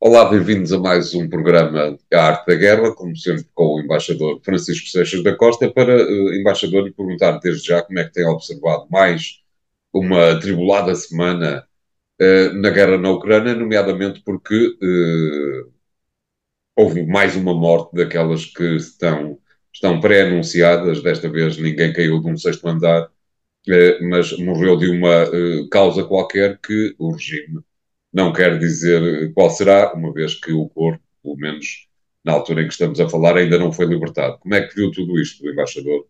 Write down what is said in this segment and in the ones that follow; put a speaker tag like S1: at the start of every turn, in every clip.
S1: Olá, bem-vindos a mais um programa A Arte da Guerra, como sempre com o embaixador Francisco Seixas da Costa, para, uh, embaixador, lhe perguntar desde já como é que tem observado mais uma tribulada semana uh, na guerra na Ucrânia, nomeadamente porque uh, houve mais uma morte daquelas que estão, estão pré-anunciadas, desta vez ninguém caiu de um sexto andar, mas morreu de uma causa qualquer que o regime não quero dizer qual será, uma vez que o corpo, pelo menos na altura em que estamos a falar, ainda não foi libertado. Como é que viu tudo
S2: isto, do embaixador?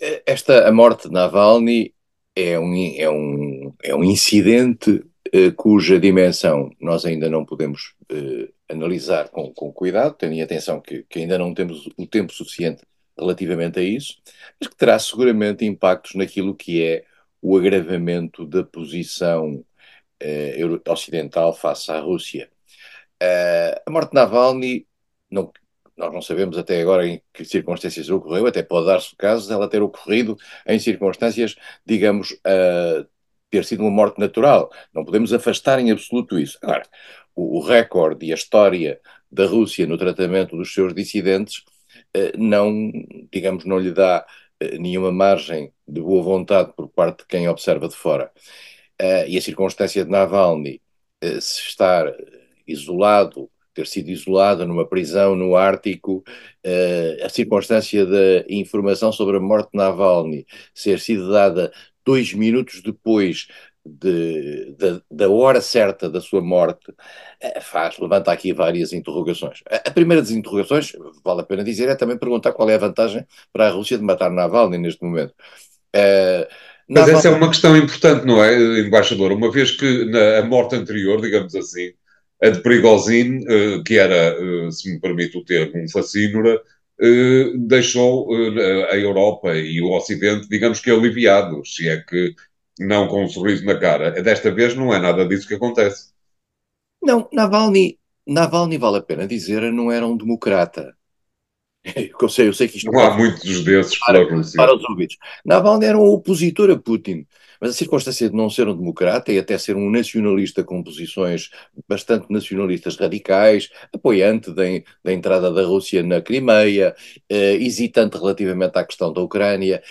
S2: É, esta, a morte de Navalny é um, é um, é um incidente eh, cuja dimensão nós ainda não podemos eh, analisar com, com cuidado, tendo em atenção que, que ainda não temos o tempo suficiente relativamente a isso, mas que terá seguramente impactos naquilo que é o agravamento da posição uh, ocidental face à Rússia. Uh, a morte de Navalny, não, nós não sabemos até agora em que circunstâncias ocorreu, até pode dar-se o caso dela ter ocorrido em circunstâncias, digamos, uh, ter sido uma morte natural. Não podemos afastar em absoluto isso. Agora, o, o recorde e a história da Rússia no tratamento dos seus dissidentes não, digamos, não lhe dá nenhuma margem de boa vontade por parte de quem observa de fora. Uh, e a circunstância de Navalny uh, se estar isolado, ter sido isolado numa prisão no Ártico, uh, a circunstância da informação sobre a morte de Navalny ser sido dada dois minutos depois de, de, da hora certa da sua morte, faz, levanta aqui várias interrogações. A, a primeira das interrogações, vale a pena dizer, é também perguntar qual é a vantagem para a Rússia de matar Navalny neste momento. Uh, mas essa é uma questão
S1: importante, não é, embaixador? Uma vez que na morte anterior, digamos assim, a de Prigozhin, eh, que era, eh, se me permite o termo, um fascínora, eh, deixou a Europa e o Ocidente, digamos que aliviados, se é que não com um sorriso na cara. É desta vez não é nada disso que acontece.
S2: Não, Navalny, Navalny vale a pena dizer, não era um democrata. eu sei, eu sei que isto não há muitos desses para, assim. para os ouvidos. Navalny era um opositor a Putin, mas a circunstância de não ser um democrata e até ser um nacionalista com posições bastante nacionalistas radicais, apoiante da, da entrada da Rússia na Crimeia, eh, hesitante relativamente à questão da Ucrânia,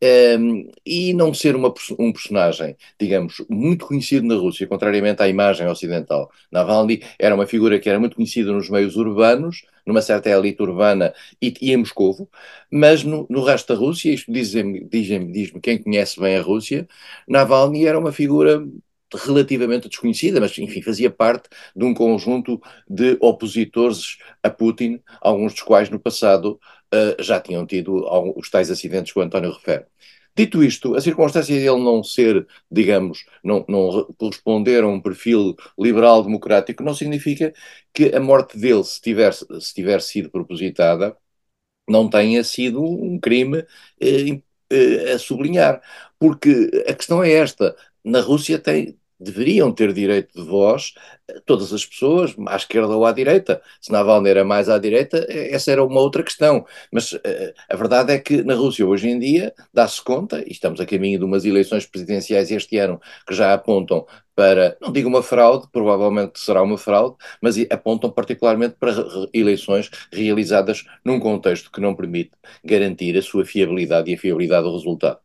S2: ehm, e não ser uma, um personagem, digamos, muito conhecido na Rússia, contrariamente à imagem ocidental. Navalny era uma figura que era muito conhecida nos meios urbanos, numa certa elite urbana e, e em Moscovo, mas no, no resto da Rússia, isto diz-me diz diz quem conhece bem a Rússia, Navalny era uma figura relativamente desconhecida, mas enfim, fazia parte de um conjunto de opositores a Putin, alguns dos quais no passado uh, já tinham tido os tais acidentes que o António refere. Dito isto, a circunstância de ele não ser, digamos, não, não corresponder a um perfil liberal-democrático não significa que a morte dele, se tiver, se tiver sido propositada, não tenha sido um crime eh, eh, a sublinhar. Porque a questão é esta: na Rússia tem, deveriam ter direito de voz eh, todas as pessoas, à esquerda ou à direita. Se Navalny era mais à direita, eh, essa era uma outra questão. Mas eh, a verdade é que na Rússia hoje em dia dá-se conta, e estamos a caminho de umas eleições presidenciais este ano que já apontam para, não digo uma fraude, provavelmente será uma fraude, mas apontam particularmente para eleições realizadas num contexto que não permite garantir a sua fiabilidade e a fiabilidade do resultado.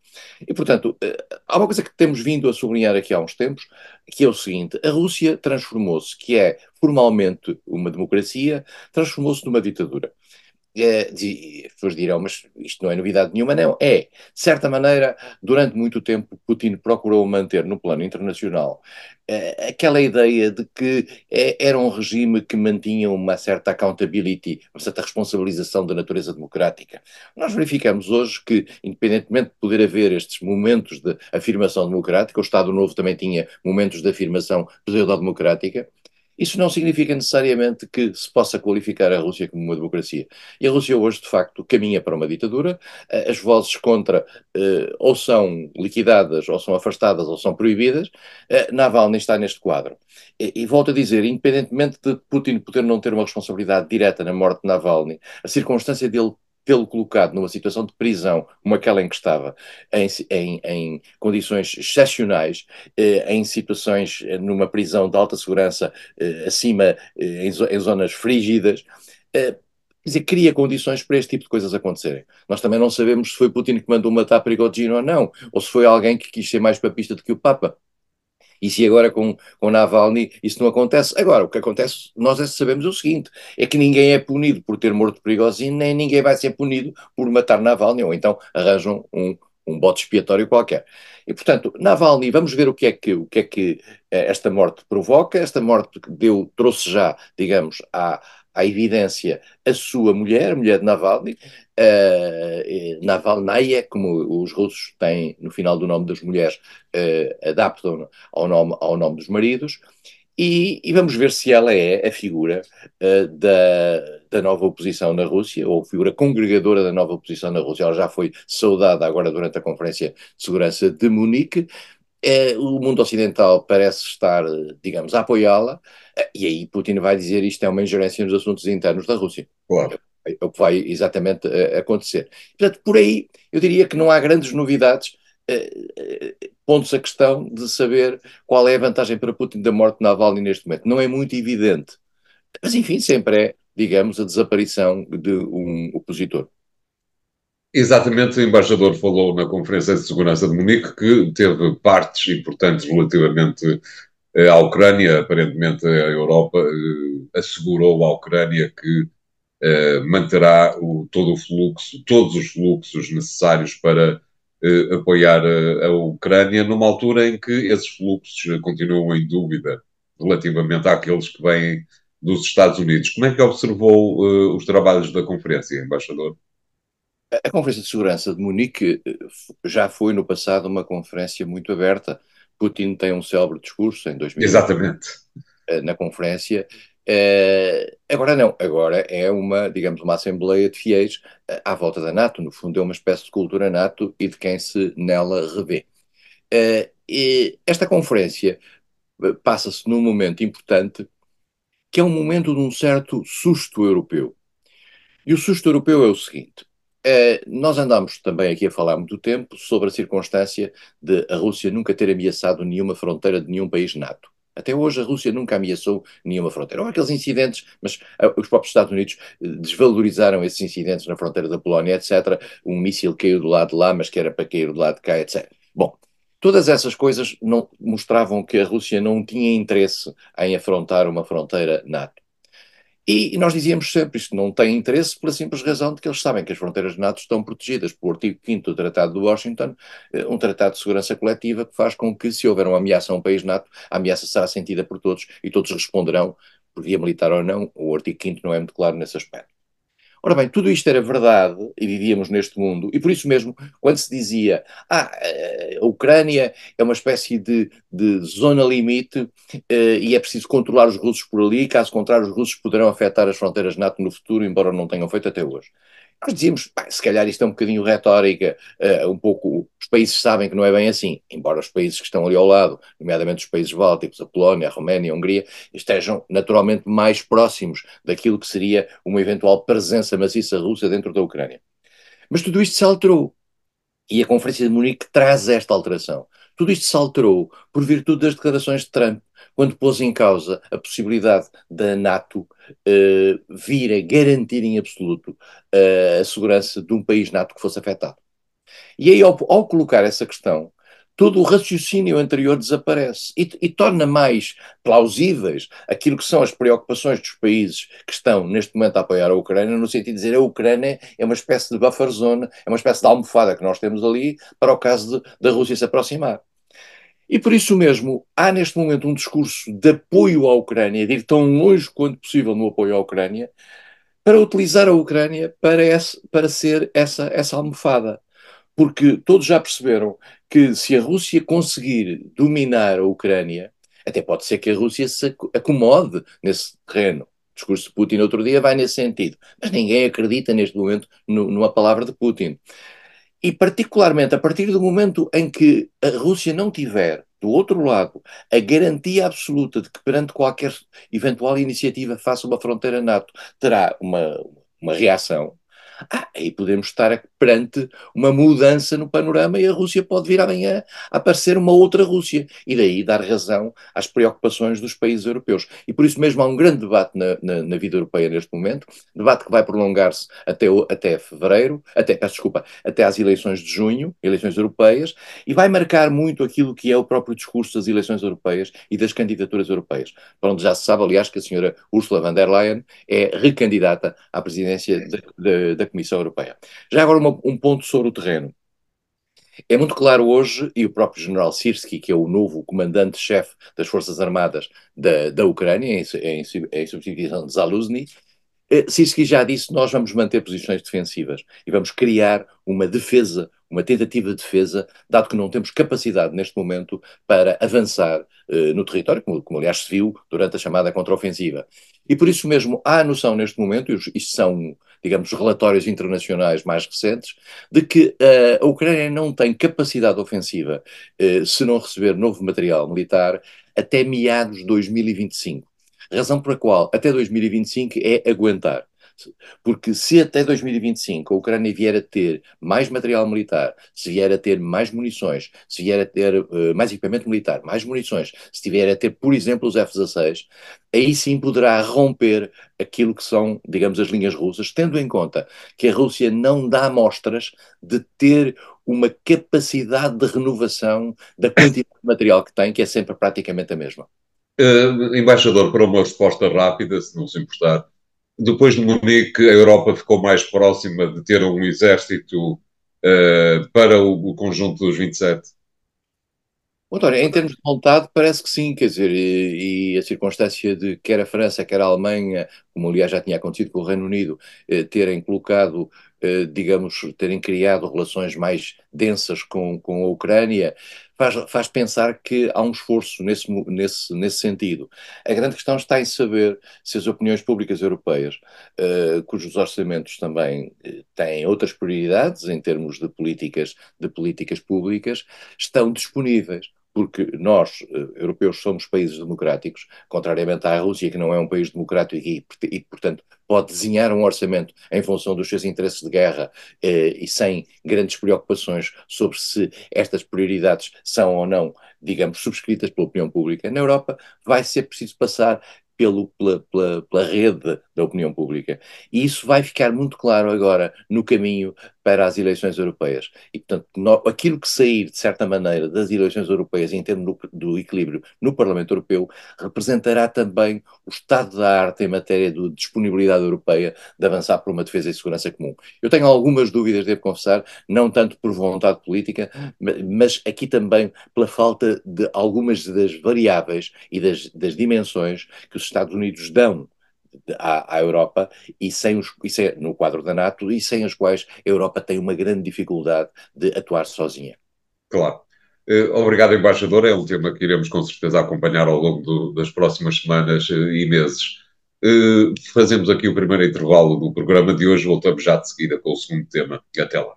S2: E, portanto, eh, há uma coisa que temos vindo a sublinhar aqui há uns tempos, que é o seguinte: a Rússia transformou-se, que é formalmente uma democracia, transformou-se numa ditadura é, as pessoas dirão, mas isto não é novidade nenhuma, não. É, de certa maneira, durante muito tempo, Putin procurou manter no plano internacional é, aquela ideia de que é, era um regime que mantinha uma certa accountability, uma certa responsabilização da natureza democrática. Nós verificamos hoje que, independentemente de poder haver estes momentos de afirmação democrática, o Estado Novo também tinha momentos de afirmação democrática isso não significa necessariamente que se possa qualificar a Rússia como uma democracia. E a Rússia hoje, de facto, caminha para uma ditadura. Eh, as vozes contra eh, ou são liquidadas, ou são afastadas, ou são proibidas. Eh, Navalny está neste quadro. E, e volto a dizer, independentemente de Putin poder não ter uma responsabilidade direta na morte de Navalny, a circunstância dele tê-lo colocado numa situação de prisão, como aquela em que estava, em, em, em condições excepcionais, eh, em situações, eh, numa prisão de alta segurança, eh, acima, eh, em, em, zonas frígidas, eh, Quer dizer, cria condições para este tipo de coisas acontecerem. Nós também não sabemos se foi Putin que mandou matar Perigogino ou não, ou se foi alguém que quis ser mais papista do que o Papa. E se agora com, com Navalny isso não acontece? Agora, o que acontece, nós é sabemos o seguinte: é que ninguém é punido por ter morto Perigosinho, nem ninguém vai ser punido por matar Navalny, ou então arranjam um, um bote expiatório qualquer. E, portanto, Navalny, vamos ver o que é que, o que, é que eh, esta morte provoca. Esta morte deu, trouxe já, digamos, à, à evidência a sua mulher, a mulher de Navalny, uh, Navalnaya, como os russos têm no final do nome das mulheres, uh, eh, adaptam ao nome, ao nome dos maridos, e, e, vamos ver se ela é a figura uh, da, da nova oposição na Rússia, ou figura congregadora da nova oposição na Rússia. Ela já foi saudada agora durante a Conferência de Segurança de Munique, é, o mundo ocidental parece estar, eh, digamos, a apoiá-la, eh, e aí Putin vai dizer isto é uma ingerência nos assuntos internos da Rússia. Claro. É o que vai exatamente eh, acontecer. Portanto, por aí, eu diria que não há grandes novidades, pondo-se a questão de saber qual é a vantagem para Putin da morte de Navalny neste momento. Não é muito evidente. Mas, enfim, sempre é, digamos, a desaparição de um opositor.
S1: Exatamente, o embaixador falou na Conferência de Segurança de Munique que teve partes importantes relativamente eh, à Ucrânia. Aparentemente, a Europa eh, assegurou à Ucrânia que eh, manterá o, todo o fluxo, todos os fluxos necessários para apoiar a, Ucrânia, numa altura em que esses fluxos continuam em dúvida relativamente àqueles que vêm dos Estados Unidos. Como é que observou os trabalhos da conferência, embaixador?
S2: A Conferência de Segurança de Munique eh, já foi no passado uma conferência muito aberta. Putin tem um célebre discurso em 2000. Exatamente. Eh, na conferência. Eh, agora não, agora é uma, digamos, uma assembleia de fiéis à volta da NATO. No fundo, é uma espécie de cultura NATO e de quem se nela revê. Esta conferência passa-se num momento importante que é um momento de um certo susto europeu. E o susto europeu é o seguinte: eh, nós andamos também aqui a falar muito tempo sobre a circunstância de a Rússia nunca ter ameaçado nenhuma fronteira de nenhum país NATO. Até hoje a Rússia nunca ameaçou nenhuma fronteira. Houve aqueles incidentes, mas eh, os próprios Estados Unidos eh, desvalorizaram esses incidentes na fronteira da Polónia, etc. Um míssil caiu do lado de lá, mas que era para cair do lado de cá, etc. Bom, todas essas coisas não, mostravam que a Rússia não tinha interesse em afrontar uma fronteira NATO. E nós dizíamos sempre, isto não tem interesse pela simples razão de que eles sabem que as fronteiras de NATO estão protegidas pelo artigo 5 do Tratado de Washington, eh, um tratado de segurança coletiva que faz com que, se houver uma ameaça a um país NATO, a ameaça será sentida por todos e todos responderão, por via militar ou não, o artigo 5 não é muito claro nesse aspecto. Ora bem, tudo isto era verdade e vivíamos neste mundo, e por isso mesmo, quando se dizia ah, eh, a Ucrânia é uma espécie de, de zona limite eh, e é preciso controlar os russos por ali, caso contrário, os russos poderão afetar as fronteiras NATO no futuro, embora não tenham feito até hoje. Nós dizíamos, se calhar isto é um bocadinho retórica, uh, um pouco, os países sabem que não é bem assim, embora os países que estão ali ao lado, nomeadamente os países bálticos, a Polónia, a Roménia, a Hungria, estejam naturalmente mais próximos daquilo que seria uma eventual presença maciça russa dentro da Ucrânia. Mas tudo isto se alterou. E a Conferência de Munique traz esta alteração. Tudo isto se alterou por virtude das declarações de Trump, quando pôs em causa a possibilidade da NATO eh, vir a garantir em absoluto eh, a segurança de um país NATO que fosse afetado. E aí, ao, ao colocar essa questão, todo o raciocínio anterior desaparece e, e, torna mais plausíveis aquilo que são as preocupações dos países que estão neste momento a apoiar a Ucrânia, no sentido de dizer a Ucrânia é uma espécie de buffer zone, é uma espécie de almofada que nós temos ali para o caso de, da Rússia se aproximar. E por isso mesmo, há neste momento um discurso de apoio à Ucrânia, de ir tão longe quanto possível no apoio à Ucrânia, para utilizar a Ucrânia para, esse, para ser essa, essa almofada. Porque todos já perceberam que se a Rússia conseguir dominar a Ucrânia, até pode ser que a Rússia se acomode nesse terreno. O discurso de Putin outro dia vai nesse sentido. Mas ninguém acredita neste momento no, numa palavra de Putin. E, particularmente, a partir do momento em que a Rússia não tiver, do outro lado, a garantia absoluta de que, perante qualquer eventual iniciativa faça uma fronteira NATO, terá uma, uma reação, ah, aí podemos estar a perante uma mudança no panorama e a Rússia pode vir amanhã a aparecer uma outra Rússia e daí dar razão às preocupações dos países europeus. E por isso mesmo há um grande debate na, na, na vida europeia neste momento, debate que vai prolongar-se até, até fevereiro, até, peço desculpa, até às eleições de junho, eleições europeias, e vai marcar muito aquilo que é o próprio discurso das eleições europeias e das candidaturas europeias. Para onde já se sabe, aliás, que a senhora Ursula von der Leyen é recandidata à presidência da, da Comissão Europeia. Já agora uma uma, um ponto sobre o terreno. É muito claro hoje, e o próprio general Sirski, que é o novo comandante-chefe das Forças Armadas da, da Ucrânia, em, em, em substituição de Zaluzny, eh, Siski já disse, nós vamos manter posições defensivas e vamos criar uma defesa, uma tentativa de defesa, dado que não temos capacidade neste momento para avançar eh, no território, como, como, aliás se viu durante a chamada contraofensiva. E por isso mesmo há a noção neste momento, e isto são, digamos, relatórios internacionais mais recentes, de que eh, a Ucrânia não tem capacidade ofensiva se não receber novo material militar até meados de 2025. Razão pela qual, até 2025, é aguentar. Porque se até 2025 a Ucrânia vier a ter mais material militar, se vier a ter mais munições, se vier a ter uh, mais equipamento militar, mais munições, se tiver a ter, por exemplo, os F-16, aí sim poderá romper aquilo que são, digamos, as linhas russas, tendo em conta que a Rússia não dá mostras de ter uma capacidade de renovação da quantidade de material que tem, que é sempre praticamente a mesma.
S1: Uh, embaixador, para uma resposta rápida, se não se importar, depois de Munique, a Europa ficou mais próxima de ter um exército uh, para o, o, conjunto dos 27?
S2: António, em termos de vontade, parece que sim, quer dizer, e, e, a circunstância de quer a França, quer a Alemanha, como aliás já tinha acontecido com o Reino Unido, eh, terem colocado, eh, digamos, terem criado relações mais densas com, com a Ucrânia, faz, faz pensar que há um esforço nesse, nesse, nesse sentido. A grande questão está em saber se as opiniões públicas europeias, uh, cujos orçamentos também eh, têm outras prioridades em termos de políticas, de políticas públicas, estão disponíveis porque nós, eh, europeus, somos países democráticos, contrariamente à Rússia, que não é um país democrático e, e portanto, pode desenhar um orçamento em função dos seus interesses de guerra eh, e sem grandes preocupações sobre se estas prioridades são ou não, digamos, subscritas pela opinião pública. Na Europa, vai ser preciso passar pelo, pela, pela, pela, rede da opinião pública. E isso vai ficar muito claro agora no caminho para as eleições europeias. E, portanto, no, aquilo que sair, de certa maneira, das eleições europeias em termos do, do, equilíbrio no Parlamento Europeu, representará também o estado da arte em matéria de disponibilidade europeia de avançar para uma defesa e segurança comum. Eu tenho algumas dúvidas, devo confessar, não tanto por vontade política, mas aqui também pela falta de algumas das variáveis e das, das dimensões que os Estados Unidos dão à, à Europa e sem os, e sem, no quadro da NATO e sem as quais a Europa tem uma grande dificuldade de atuar sozinha. Claro.
S1: Eh, obrigado, embaixador. É um tema que iremos com certeza acompanhar ao longo do, das próximas semanas eh, e meses. Eh, fazemos aqui o primeiro intervalo do programa de hoje. Voltamos já de seguida com o segundo tema. Até lá.